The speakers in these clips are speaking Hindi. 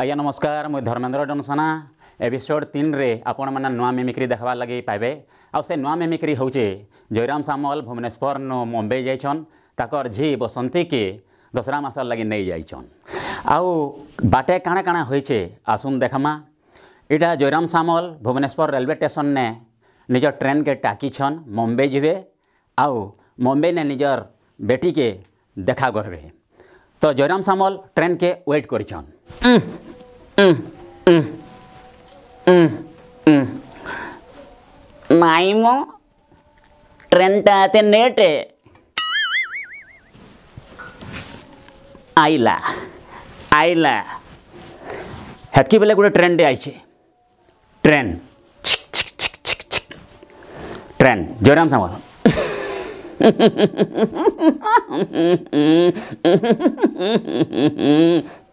ଆଜ୍ଞା ନମସ୍କାର ମୁଇଁ ଧର୍ମେନ୍ଦ୍ର ଡନସନା ଏପିସୋଡ଼ ତିନିରେ ଆପଣମାନେ ନୂଆ ମିମିକ୍ରି ଦେଖ୍ବାର୍ ଲାଗି ପାଇବେ ଆଉ ସେ ନୂଆ ମିମିକ୍ରି ହେଉଛେ ଜୟରାମ ସାମଲ ଭୁବନେଶ୍ୱରନୁ ମୁମ୍ବାଇ ଯାଇଛନ୍ ତାକର ଝି ବସନ୍ତୀକେ ଦଶରା ମାସର ଲାଗି ନେଇ ଯାଇଛନ୍ ଆଉ ବାଟେ କାଣା କାଣା ହୋଇଛେ ଆସୁନ୍ ଦେଖ୍ମା ଏଇଟା ଜୟରାମ ସାମଲ ଭୁବନେଶ୍ୱର ରେଲୱେ ଷ୍ଟେସନ୍ନେ ନିଜର ଟ୍ରେନ୍କେ ଟାକିଛନ୍ ମୁମ୍ବାଇ ଯିବେ ଆଉ ମୁମ୍ବାଇନେ ନିଜର ବେଟିକେ ଦେଖା କରବେ ତ ଜୟରାମ ସାମଲ ଟ୍ରେନ୍କେ ୱେଟ୍ କରିଛନ୍ మాయము ట్రెంట్ తిన్నేటి आईला आईला हेतकी बेले गोटे ट्रेन टे आई ट्रेन छिक छिक छिक छिक छिक ट्रेन जयराम सावल Mm-hmm.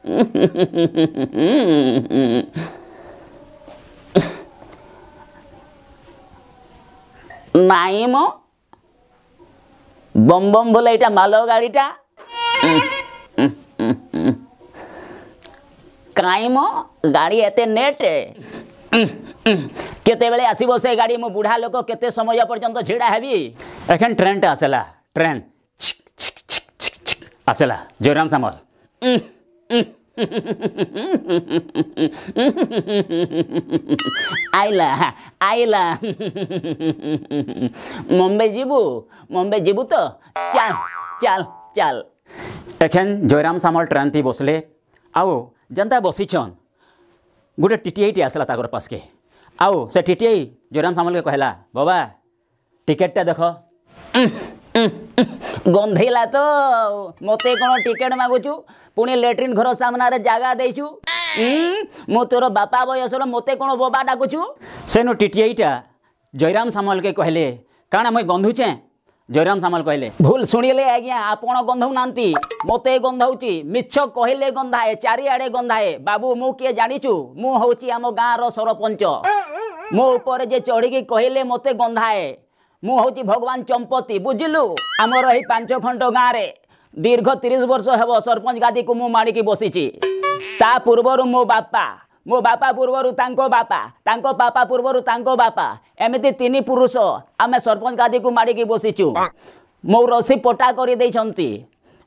ନାଇଁ ମ ବମ୍ ବମ୍ ବୋଲେ ଏଇଟା ମାଲ ଗାଡ଼ିଟା କାଇଁ ମ ଗାଡ଼ି ଏତେ ନେଟ୍ କେତେବେଳେ ଆସିବ ସେ ଗାଡ଼ି ମୁଁ ବୁଢ଼ା ଲୋକ କେତେ ସମୟ ପର୍ଯ୍ୟନ୍ତ ଛିଡ଼ା ହେବି ଏଖେନ୍ ଟ୍ରେନ୍ଟା ଆସିଲା ଟ୍ରେନ୍ ଆସିଲା ଜୟରାମ ସାମଲ আইলা আইলা মুম্বাই যাবু মুম্বাই যাবু তো চাল চাল চাল এখন জয়রাম সামল ট্রেনটি বসলে আও যেনতা বসিছন গোটে টিটিআইটি আসলা তাগর পাশকে আও সে টিটিআই জয়রাম সামলকে কহিলা বাবা টিকেটটা দেখ ଗନ୍ଧେଇଲା ତ ମୋତେ କ'ଣ ଟିକେଟ୍ ମାଗୁଛୁ ପୁଣି ଲେଟ୍ରିନ୍ ଘର ସାମ୍ନାରେ ଜାଗା ଦେଇଛୁ ମୁଁ ତୋର ବାପା ବୟସର ମୋତେ କ'ଣ ବୋବା ଡାକୁଛୁ ସେନୁ ଟିଟିଆଇଟା ଜୟରାମ ସାମଲକେ କହିଲେ କାଣା ମୁଇଁ ଗନ୍ଧୁଛେଁ জয়রাম সামাল কহিলে ভুল শুনিলে আজ্ঞা আপন গন্ধাউ না মতো গন্ধাউছি মিছ কহিলে গন্ধায়ে চারিআড়ে গন্ধায়ে বাবু মু কি জানিছু মু হচ্ছে আম গাঁর সরপঞ্চ মো উপরে যে চড়িকি কহিলে মতো গন্ধায়ে ମୁଁ ହେଉଛି ଭଗବାନ ଚମ୍ପତି ବୁଝିଲୁ ଆମର ଏହି ପାଞ୍ଚ ଖଣ୍ଡ ଗାଁରେ ଦୀର୍ଘ ତିରିଶ ବର୍ଷ ହେବ ସରପଞ୍ଚ ଗାଦିକୁ ମୁଁ ମାଡ଼ିକି ବସିଛି ତା ପୂର୍ବରୁ ମୋ ବାପା ମୋ ବାପା ପୂର୍ବରୁ ତାଙ୍କ ବାପା ତାଙ୍କ ବାପା ପୂର୍ବରୁ ତାଙ୍କ ବାପା ଏମିତି ତିନି ପୁରୁଷ ଆମେ ସରପଞ୍ଚ ଗାଦିକୁ ମାଡ଼ିକି ବସିଛୁ ମୋ ରସି ପଟା କରିଦେଇଛନ୍ତି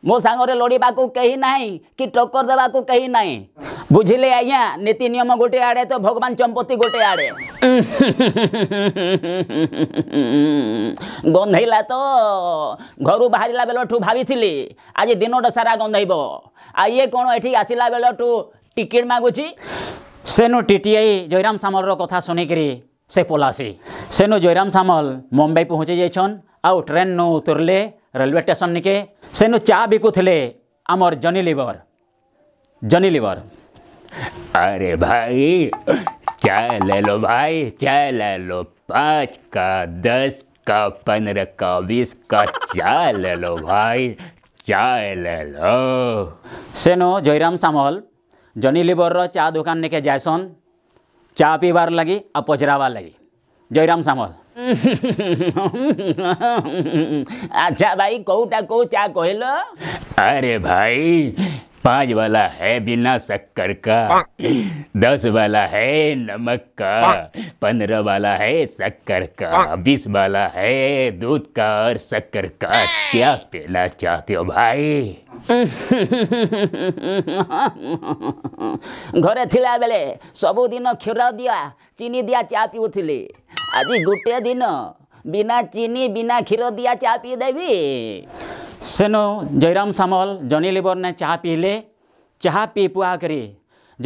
ମୋ ସାଙ୍ଗରେ ଲଢ଼ିବାକୁ କେହି ନାହିଁ କି ଟକ୍କର ଦେବାକୁ କେହି ନାହିଁ বুঝলে আজ্ঞা নীতি নিয়ম গোটে আড়ে তো ভগবান চম্পতি গোটে আড়ে গন্ধেলা তো ঘরু বাহারা বেলঠু ভাবিলি আজ দিনটা সারা গন্ধেব আর ইয়ে কোণ এটি আসিলা বেলঠু টিকেট মাগুছি সেনু টিটিআই জয়রাম সামলর কথা শুনিকি সে পলাসি সেনু জয়রাম সামল মুম্বাই পৌঁছে যাইছন আউ ট্রেন নু উতরলে রেলওয়ে স্টেশন নিকে সেনু চা বিকুলে আমার জনি লিভর জনি লিভর अरे भाई चाय ले लो भाई चाय ले लो पाँच का दस का पंद्रह का बीस का चाय ले लो भाई चाय ले लो सेनो जयराम सामल जनी लिबर रो चा दुकान निके जायसन चा पीबार लगी आ पचराबार लगी जयराम सामल अच्छा भाई कौटा को चा कहल अरे भाई पांच वाला है बिना शक्कर का दस वाला है नमक का पंद्रह वाला है शक्कर का बीस वाला है दूध का और शक्कर का क्या पीना चाहते हो भाई घरे थिला बेले सब दिन क्षीर दिया चीनी दिया चा पिउथिली आज गोटे दिन बिना चीनी बिना क्षीर दिया चा पी देवी ସେନୁ ଜୟରାମ ସାମଲ ଜନି ଲିବର୍ନେ ଚାହା ପିଇଲେ ଚାହା ପିଇ ପୁଆ କରି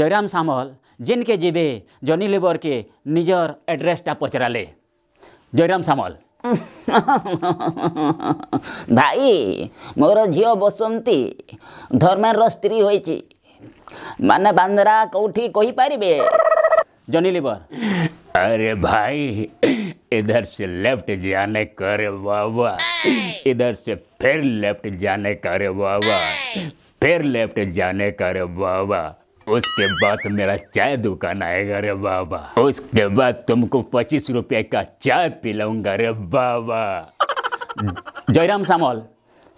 ଜୟରାମ ସାମଲ ଯେନ୍କେ ଯିବେ ଜନି ଲିବର୍କେ ନିଜର ଆଡ୍ରେସ୍ଟା ପଚରାଲେ ଜୟରାମ ସାମଲ ଭାଇ ମୋର ଝିଅ ବସନ୍ତି ଧର୍ମେନ୍ଦ୍ର ସ୍ତ୍ରୀ ହୋଇଛି ମାନେ ବାନ୍ଦ୍ରା କେଉଁଠି କହିପାରିବେ ଜନି ଲିବର अरे भाई इधर से लेफ्ट जाने का रे बाबा इधर से फिर लेफ्ट जाने का बाबा फिर लेफ्ट जाने का रे बाबा उसके बाद मेरा चाय दुकान आएगा रे बाबा उसके बाद तुमको पच्चीस रुपए का चाय पिलाऊंगा रे बाबा जयराम सामल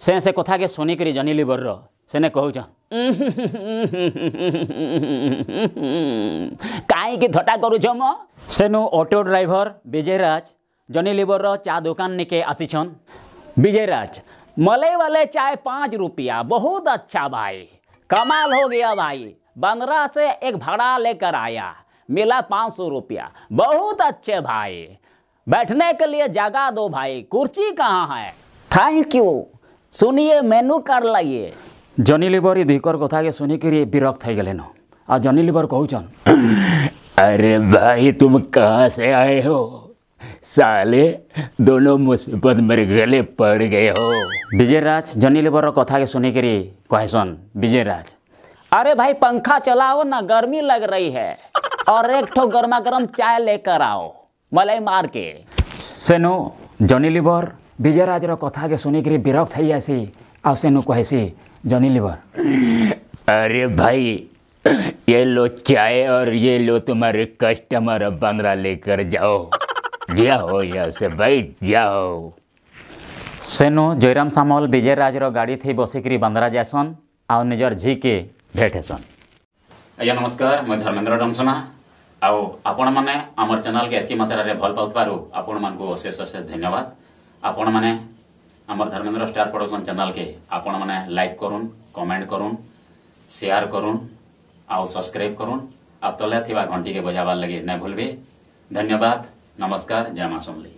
से से कथा के सुनिक जनिली बर्र सेने कहूँ କାହିଁକି ଥଟା କରୁଛ ମ ସେନୁ ଅଟୋ ଡ୍ରାଇଭର ବିଜୟ ରାଜ ଜନି ଲିବରର दुकान निके ନିକେ ଆସିଛନ୍ ବିଜୟ ରାଜ मलई वाले चाय पाँच रुपया बहुत अच्छा भाई कमाल हो गया भाई बंद्रा से एक भाड़ा लेकर आया मिला पाँच सौ रुपया बहुत अच्छे भाई बैठने के लिए जगह दो भाई कुर्सी कहाँ है थैंक यू सुनिए मेनू कार्ड लाइए जनी लिवर दुकर कथा के ଦୁଇକର କଥାକେ विरक्त हो ହେଇଗଲେନ आ जनी लिवर कहछन अरे भाई तुम कहाँ से आए हो साले दोनों मुसीबत मेरे गले पड़ गए हो विजयराज जनी लिवर कथा के सुनी करी कहसन विजयराज अरे भाई पंखा चलाओ ना गर्मी लग रही है और एक ठो गर्मा गर्म चाय लेकर आओ मलाई मार के सेनु जनी लिवर विजयराज कथा के सुनी करी विरक्त हो जासी और सेनु कहसी जॉनी लिवर अरे भाई ये लो चाय और ये लो तुम्हारे कस्टमर अब लेकर जाओ जाओ से बैठ जाओ सेनु जयराम सामल विजय राजर गाड़ी थी बसिकी बंदरा जासन आउ निजर झी के भेटेसन ଆଜ୍ଞା ନମସ୍କାର ମୁଁ ଧର୍ମେନ୍ଦ୍ର ଡମସନା ଆଉ ଆପଣମାନେ ଆମର ଚ୍ୟାନେଲକେ ଏତିକି ମାତ୍ରାରେ ଭଲ ପାଉଥିବାରୁ अशेष ଅଶେଷ ଅଶେଷ ଧନ୍ୟବାଦ आम धर्मेन्द्र स्टार प्रडक्शन चैनल के आपण मैंने लाइक करून कमेंट कर शेयर कर सब्सक्राइब करून तले घंटी के बजावार लगे न भूलबे धन्यवाद नमस्कार जय मा सुनली